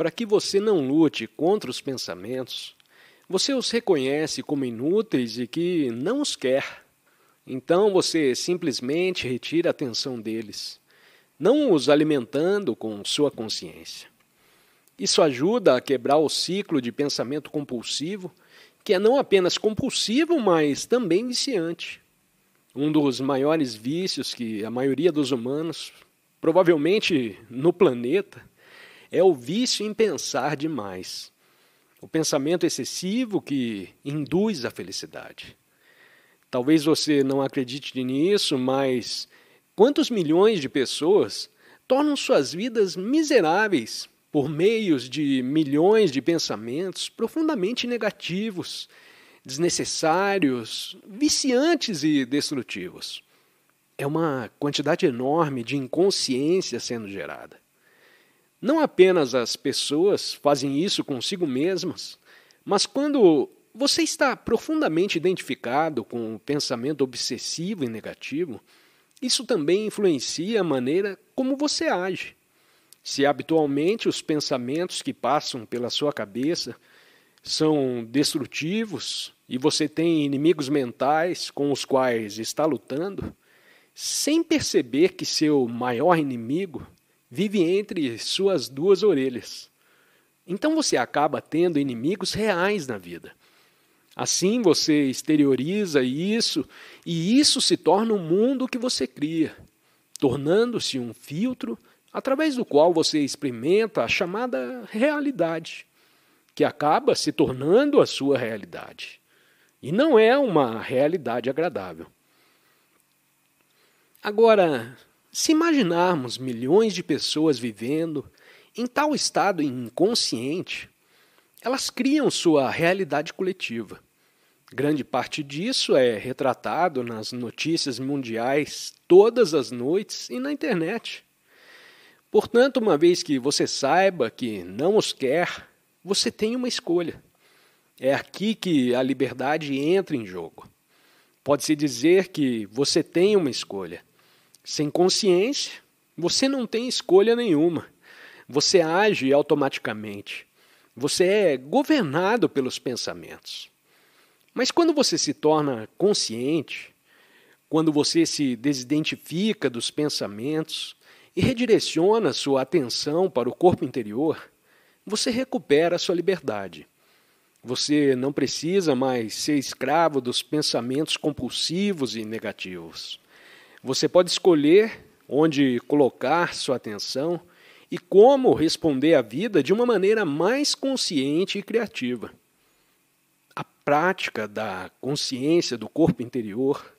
para que você não lute contra os pensamentos, você os reconhece como inúteis e que não os quer. Então você simplesmente retira a atenção deles, não os alimentando com sua consciência. Isso ajuda a quebrar o ciclo de pensamento compulsivo, que é não apenas compulsivo, mas também viciante. Um dos maiores vícios que a maioria dos humanos, provavelmente no planeta, é o vício em pensar demais. O pensamento excessivo que induz à felicidade. Talvez você não acredite nisso, mas quantos milhões de pessoas tornam suas vidas miseráveis por meios de milhões de pensamentos profundamente negativos, desnecessários, viciantes e destrutivos? É uma quantidade enorme de inconsciência sendo gerada. Não apenas as pessoas fazem isso consigo mesmas, mas quando você está profundamente identificado com o pensamento obsessivo e negativo, isso também influencia a maneira como você age. Se habitualmente os pensamentos que passam pela sua cabeça são destrutivos e você tem inimigos mentais com os quais está lutando, sem perceber que seu maior inimigo vive entre suas duas orelhas. Então você acaba tendo inimigos reais na vida. Assim você exterioriza isso e isso se torna o mundo que você cria, tornando-se um filtro através do qual você experimenta a chamada realidade, que acaba se tornando a sua realidade. E não é uma realidade agradável. Agora, se imaginarmos milhões de pessoas vivendo em tal estado inconsciente, elas criam sua realidade coletiva. Grande parte disso é retratado nas notícias mundiais todas as noites e na internet. Portanto, uma vez que você saiba que não os quer, você tem uma escolha. É aqui que a liberdade entra em jogo. Pode-se dizer que você tem uma escolha. Sem consciência, você não tem escolha nenhuma. Você age automaticamente. Você é governado pelos pensamentos. Mas quando você se torna consciente, quando você se desidentifica dos pensamentos e redireciona sua atenção para o corpo interior, você recupera sua liberdade. Você não precisa mais ser escravo dos pensamentos compulsivos e negativos. Você pode escolher onde colocar sua atenção e como responder à vida de uma maneira mais consciente e criativa. A prática da consciência do corpo interior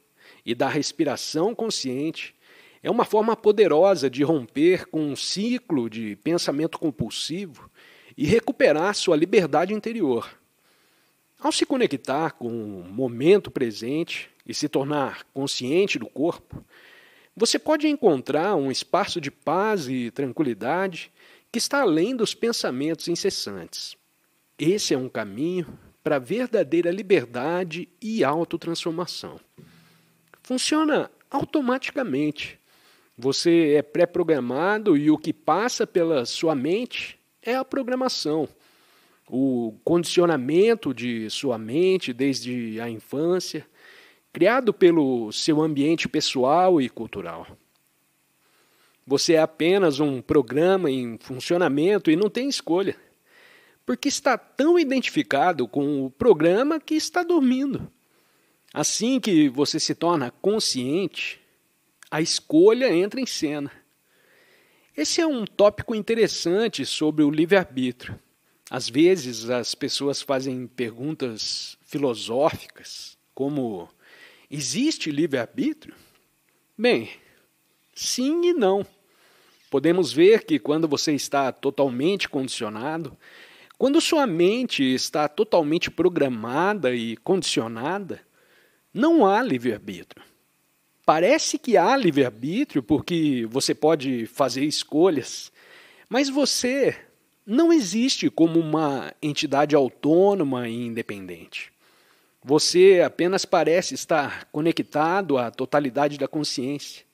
e da respiração consciente é uma forma poderosa de romper com um ciclo de pensamento compulsivo e recuperar sua liberdade interior. Ao se conectar com o momento presente e se tornar consciente do corpo, você pode encontrar um espaço de paz e tranquilidade que está além dos pensamentos incessantes. Esse é um caminho para a verdadeira liberdade e autotransformação. Funciona automaticamente. Você é pré-programado e o que passa pela sua mente é a programação o condicionamento de sua mente desde a infância, criado pelo seu ambiente pessoal e cultural. Você é apenas um programa em funcionamento e não tem escolha, porque está tão identificado com o programa que está dormindo. Assim que você se torna consciente, a escolha entra em cena. Esse é um tópico interessante sobre o livre-arbítrio. Às vezes as pessoas fazem perguntas filosóficas, como: existe livre-arbítrio? Bem, sim e não. Podemos ver que quando você está totalmente condicionado, quando sua mente está totalmente programada e condicionada, não há livre-arbítrio. Parece que há livre-arbítrio porque você pode fazer escolhas, mas você não existe como uma entidade autônoma e independente. Você apenas parece estar conectado à totalidade da consciência.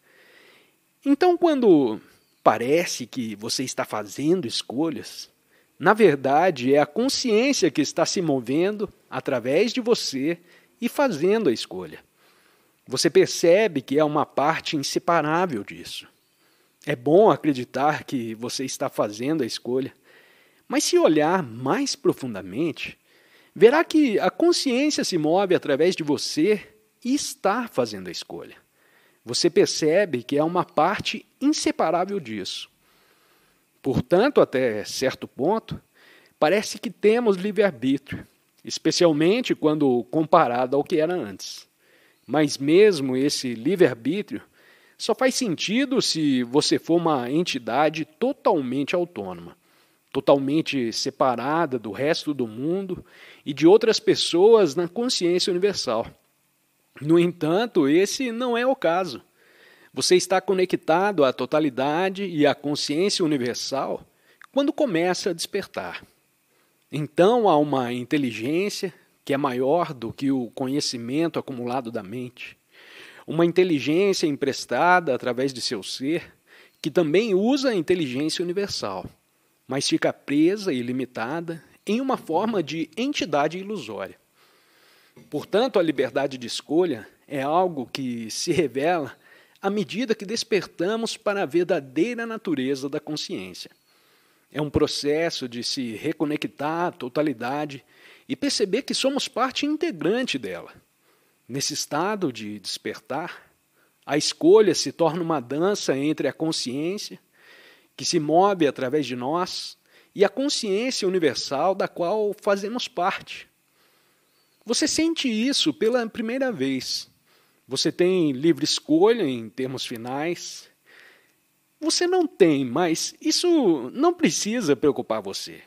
Então, quando parece que você está fazendo escolhas, na verdade é a consciência que está se movendo através de você e fazendo a escolha. Você percebe que é uma parte inseparável disso. É bom acreditar que você está fazendo a escolha mas se olhar mais profundamente, verá que a consciência se move através de você e está fazendo a escolha. Você percebe que é uma parte inseparável disso. Portanto, até certo ponto, parece que temos livre-arbítrio, especialmente quando comparado ao que era antes. Mas mesmo esse livre-arbítrio só faz sentido se você for uma entidade totalmente autônoma totalmente separada do resto do mundo e de outras pessoas na consciência universal. No entanto, esse não é o caso. Você está conectado à totalidade e à consciência universal quando começa a despertar. Então há uma inteligência que é maior do que o conhecimento acumulado da mente, uma inteligência emprestada através de seu ser, que também usa a inteligência universal mas fica presa e limitada em uma forma de entidade ilusória. Portanto, a liberdade de escolha é algo que se revela à medida que despertamos para a verdadeira natureza da consciência. É um processo de se reconectar à totalidade e perceber que somos parte integrante dela. Nesse estado de despertar, a escolha se torna uma dança entre a consciência que se move através de nós e a consciência universal da qual fazemos parte. Você sente isso pela primeira vez. Você tem livre escolha em termos finais. Você não tem, mas isso não precisa preocupar você.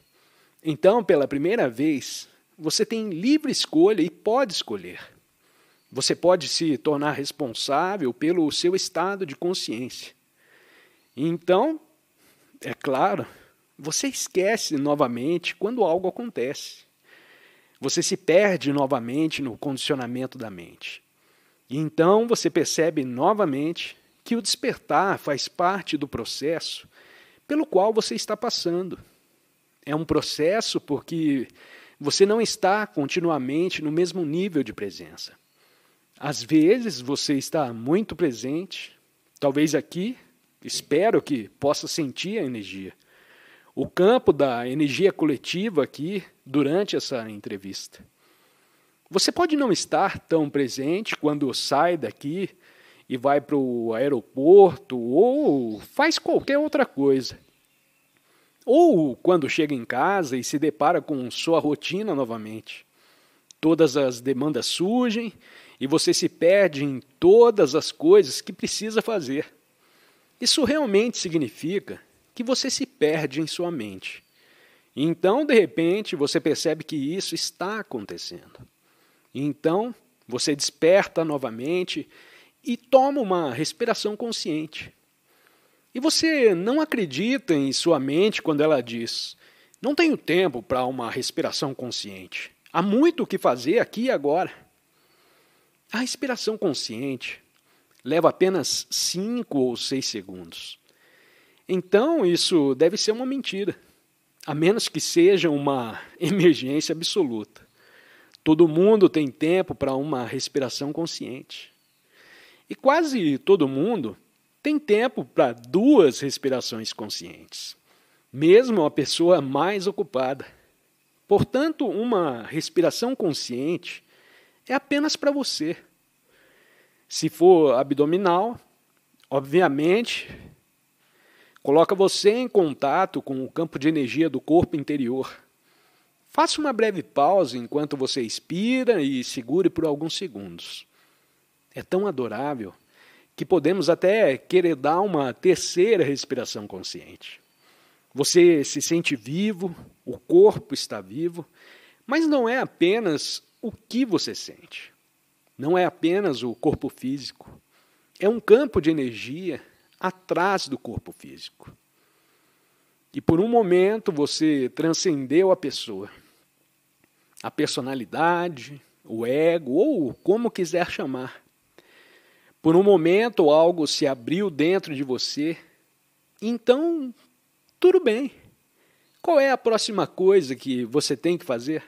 Então, pela primeira vez, você tem livre escolha e pode escolher. Você pode se tornar responsável pelo seu estado de consciência. Então, é claro, você esquece novamente quando algo acontece. Você se perde novamente no condicionamento da mente. E então você percebe novamente que o despertar faz parte do processo pelo qual você está passando. É um processo porque você não está continuamente no mesmo nível de presença. Às vezes você está muito presente, talvez aqui, Espero que possa sentir a energia. O campo da energia coletiva aqui durante essa entrevista. Você pode não estar tão presente quando sai daqui e vai para o aeroporto ou faz qualquer outra coisa. Ou quando chega em casa e se depara com sua rotina novamente. Todas as demandas surgem e você se perde em todas as coisas que precisa fazer. Isso realmente significa que você se perde em sua mente. Então, de repente, você percebe que isso está acontecendo. Então, você desperta novamente e toma uma respiração consciente. E você não acredita em sua mente quando ela diz: Não tenho tempo para uma respiração consciente. Há muito o que fazer aqui e agora. A respiração consciente leva apenas 5 ou 6 segundos. Então, isso deve ser uma mentira, a menos que seja uma emergência absoluta. Todo mundo tem tempo para uma respiração consciente. E quase todo mundo tem tempo para duas respirações conscientes, mesmo a pessoa mais ocupada. Portanto, uma respiração consciente é apenas para você. Se for abdominal, obviamente, coloca você em contato com o campo de energia do corpo interior. Faça uma breve pausa enquanto você expira e segure por alguns segundos. É tão adorável que podemos até querer dar uma terceira respiração consciente. Você se sente vivo, o corpo está vivo, mas não é apenas o que você sente. Não é apenas o corpo físico, é um campo de energia atrás do corpo físico. E por um momento você transcendeu a pessoa, a personalidade, o ego, ou como quiser chamar. Por um momento algo se abriu dentro de você, então tudo bem. Qual é a próxima coisa que você tem que fazer?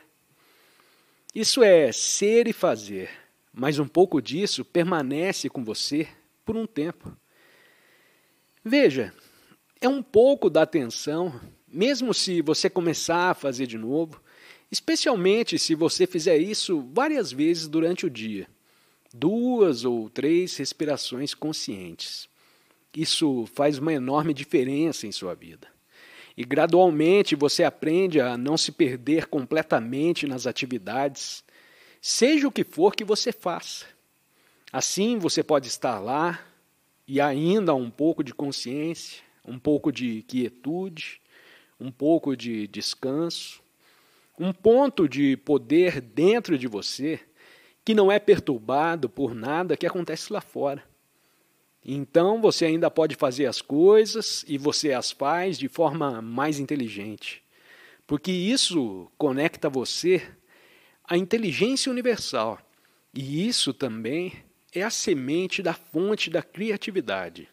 Isso é ser e fazer mas um pouco disso permanece com você por um tempo. Veja, é um pouco da atenção, mesmo se você começar a fazer de novo, especialmente se você fizer isso várias vezes durante o dia duas ou três respirações conscientes. Isso faz uma enorme diferença em sua vida. E gradualmente você aprende a não se perder completamente nas atividades seja o que for que você faça. Assim você pode estar lá e ainda um pouco de consciência, um pouco de quietude, um pouco de descanso, um ponto de poder dentro de você que não é perturbado por nada que acontece lá fora. Então você ainda pode fazer as coisas e você as faz de forma mais inteligente, porque isso conecta você a inteligência universal. E isso também é a semente da fonte da criatividade.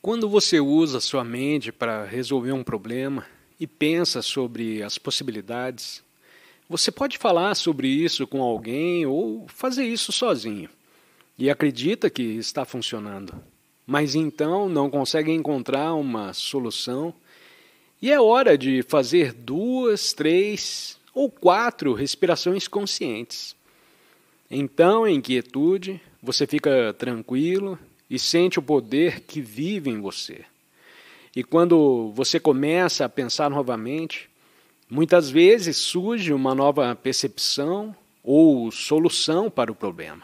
Quando você usa sua mente para resolver um problema e pensa sobre as possibilidades, você pode falar sobre isso com alguém ou fazer isso sozinho. E acredita que está funcionando mas então não conseguem encontrar uma solução. E é hora de fazer duas, três ou quatro respirações conscientes. Então, em quietude, você fica tranquilo e sente o poder que vive em você. E quando você começa a pensar novamente, muitas vezes surge uma nova percepção ou solução para o problema.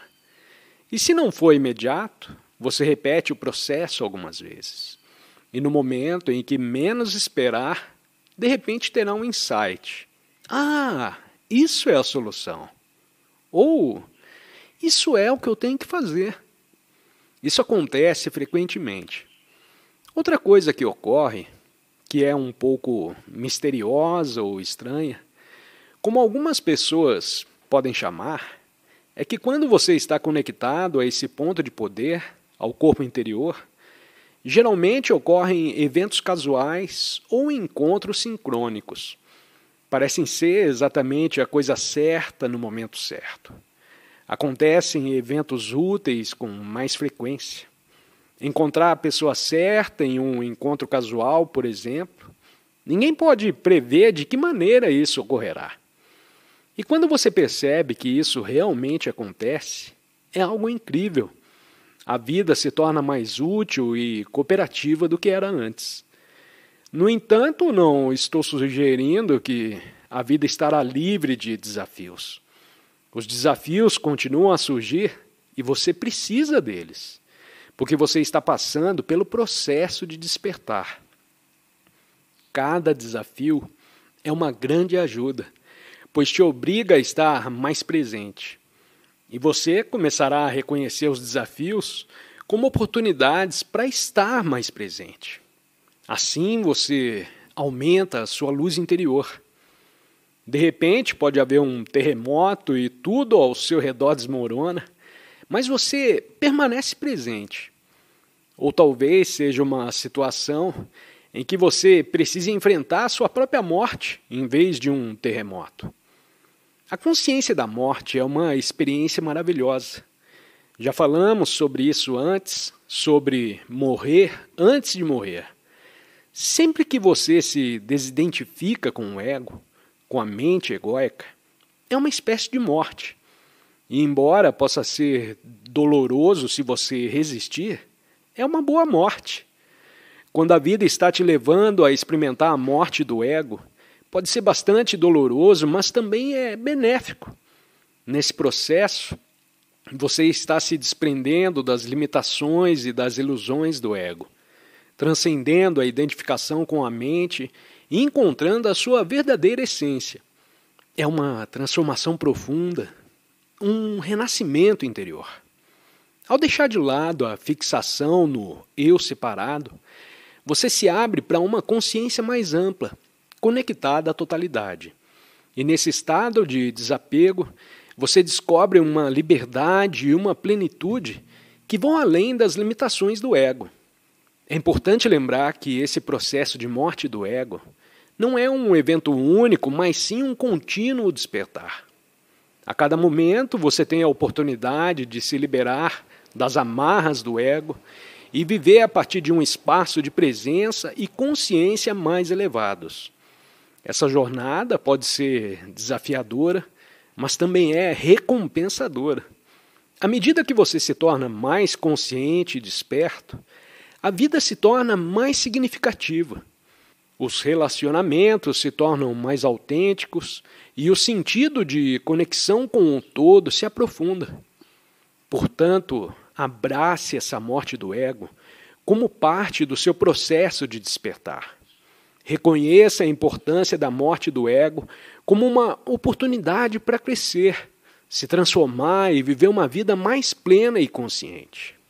E se não for imediato, você repete o processo algumas vezes. E no momento em que menos esperar, de repente terá um insight. Ah, isso é a solução. Ou isso é o que eu tenho que fazer. Isso acontece frequentemente. Outra coisa que ocorre, que é um pouco misteriosa ou estranha, como algumas pessoas podem chamar, é que quando você está conectado a esse ponto de poder, ao corpo interior, geralmente ocorrem eventos casuais ou encontros sincrônicos. Parecem ser exatamente a coisa certa no momento certo. Acontecem eventos úteis com mais frequência. Encontrar a pessoa certa em um encontro casual, por exemplo, ninguém pode prever de que maneira isso ocorrerá. E quando você percebe que isso realmente acontece, é algo incrível a vida se torna mais útil e cooperativa do que era antes. No entanto, não estou sugerindo que a vida estará livre de desafios. Os desafios continuam a surgir e você precisa deles, porque você está passando pelo processo de despertar. Cada desafio é uma grande ajuda, pois te obriga a estar mais presente. E você começará a reconhecer os desafios como oportunidades para estar mais presente. Assim você aumenta a sua luz interior. De repente pode haver um terremoto e tudo ao seu redor desmorona, mas você permanece presente. Ou talvez seja uma situação em que você precise enfrentar a sua própria morte em vez de um terremoto. A consciência da morte é uma experiência maravilhosa. Já falamos sobre isso antes, sobre morrer antes de morrer. Sempre que você se desidentifica com o ego, com a mente egoica, é uma espécie de morte. E embora possa ser doloroso se você resistir, é uma boa morte. Quando a vida está te levando a experimentar a morte do ego, pode ser bastante doloroso, mas também é benéfico. Nesse processo, você está se desprendendo das limitações e das ilusões do ego, transcendendo a identificação com a mente e encontrando a sua verdadeira essência. É uma transformação profunda, um renascimento interior. Ao deixar de lado a fixação no eu separado, você se abre para uma consciência mais ampla conectada à totalidade. E nesse estado de desapego, você descobre uma liberdade e uma plenitude que vão além das limitações do ego. É importante lembrar que esse processo de morte do ego não é um evento único, mas sim um contínuo despertar. A cada momento você tem a oportunidade de se liberar das amarras do ego e viver a partir de um espaço de presença e consciência mais elevados. Essa jornada pode ser desafiadora, mas também é recompensadora. À medida que você se torna mais consciente e desperto, a vida se torna mais significativa. Os relacionamentos se tornam mais autênticos e o sentido de conexão com o todo se aprofunda. Portanto, abrace essa morte do ego como parte do seu processo de despertar. Reconheça a importância da morte do ego como uma oportunidade para crescer, se transformar e viver uma vida mais plena e consciente.